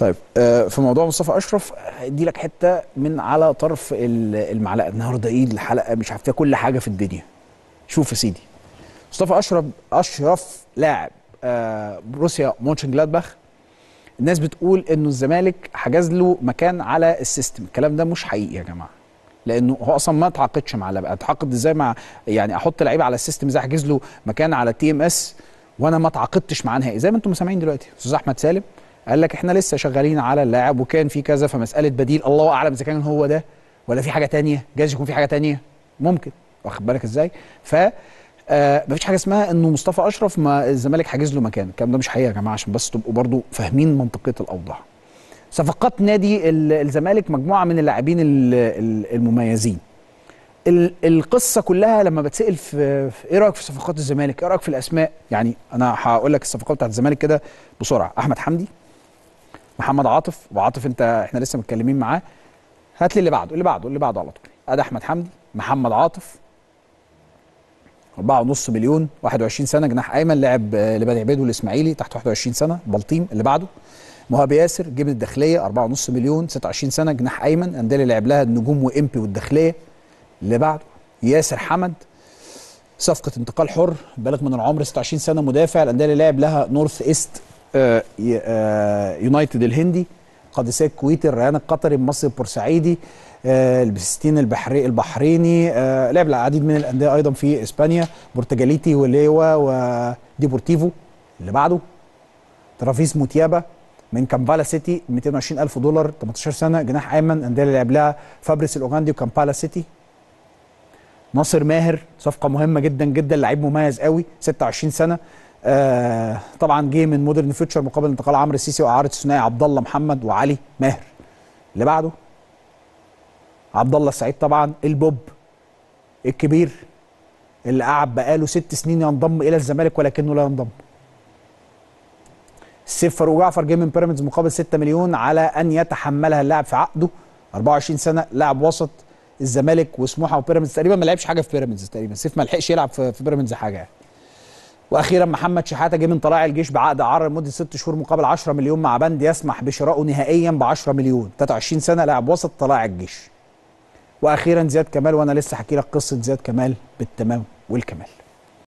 طيب آه، في موضوع مصطفى اشرف هدي لك حته من على طرف المعلقه النهارده ايه الحلقه مش عارف فيها كل حاجه في الدنيا شوف يا سيدي مصطفى اشرف اشرف لاعب آه، بروسيا مونشن جلادباخ الناس بتقول انه الزمالك حجز له مكان على السيستم الكلام ده مش حقيقي يا جماعه لانه هو اصلا ما تعاقدش مع لعيبه اتعاقد ازاي مع يعني احط لعيب على السيستم ازاي احجز له مكان على تي ام اس وانا ما تعاقدتش معاه نهائي زي ما انتم سامعين دلوقتي استاذ احمد سالم قال لك احنا لسه شغالين على اللاعب وكان في كذا فمساله بديل الله اعلم اذا كان هو ده ولا في حاجه تانية جايز يكون في حاجه تانية ممكن واخد بالك ازاي ف آه، ما مفيش حاجه اسمها انه مصطفى اشرف ما الزمالك حاجز له مكان الكلام ده مش حقيقه يا جماعه عشان بس تبقوا برضو فاهمين منطقيه الاوضاع صفقات نادي الزمالك مجموعه من اللاعبين المميزين القصه كلها لما بتسال في ايه رايك في صفقات الزمالك ايه رايك في الاسماء يعني انا هقول لك الصفقات بتاعت الزمالك كده بسرعه احمد حمدي محمد عاطف وعاطف انت احنا لسه متكلمين معاه هات لي اللي بعده اللي بعده اللي بعده على طول ادي احمد حمدي محمد عاطف 4.5 مليون 21 سنه جناح ايمن لعب آه، لبني عبيد والاسماعيلي تحت 21 سنه بلطيم اللي بعده مهاب ياسر جيب الداخليه 4.5 مليون 26 سنه جناح ايمن انديه لعب لها النجوم وامبي والداخليه اللي بعده ياسر حمد صفقه انتقال حر بالغ من العمر 26 سنه مدافع الانديه اللي لعب لها نورث ايست آه، آه، يونايتد الهندي قادسيه الكويتي الريان القطري المصري البورسعيدي آه، البستين البحري البحريني لعب العديد من الانديه ايضا في اسبانيا بورتجاليتي وليوا وديبورتيفو اللي بعده ترافيس موتيابا من كامبالا سيتي 220 الف دولار 18 سنه جناح ايمن انديه اللي لعب لها فابريس الاوغندي وكامبالا سيتي ناصر ماهر صفقه مهمه جدا جدا لعيب مميز قوي 26 سنه آه، طبعا جه من مودرن فيوتشر مقابل انتقال عمرو السيسي واعاره الثنائي عبد الله محمد وعلي ماهر اللي بعده عبد الله السعيد طبعا البوب الكبير اللي قعد بقاله ست سنين ينضم الى الزمالك ولكنه لا ينضم سيف فاروق جعفر جه من بيراميدز مقابل 6 مليون على ان يتحملها اللاعب في عقده 24 سنه لاعب وسط الزمالك وسموحه وبيراميدز تقريبا ما لعبش حاجه في بيراميدز تقريبا سيف ما لحقش يلعب في بيراميدز حاجه يعني. واخيرا محمد شحاته جه من طلائع الجيش بعقد عار لمده ست شهور مقابل 10 مليون مع بند يسمح بشرائه نهائيا ب 10 مليون 23 سنه لاعب وسط طلائع الجيش واخيرا زياد كمال وانا لسه حكي لك قصه زياد كمال بالتمام والكمال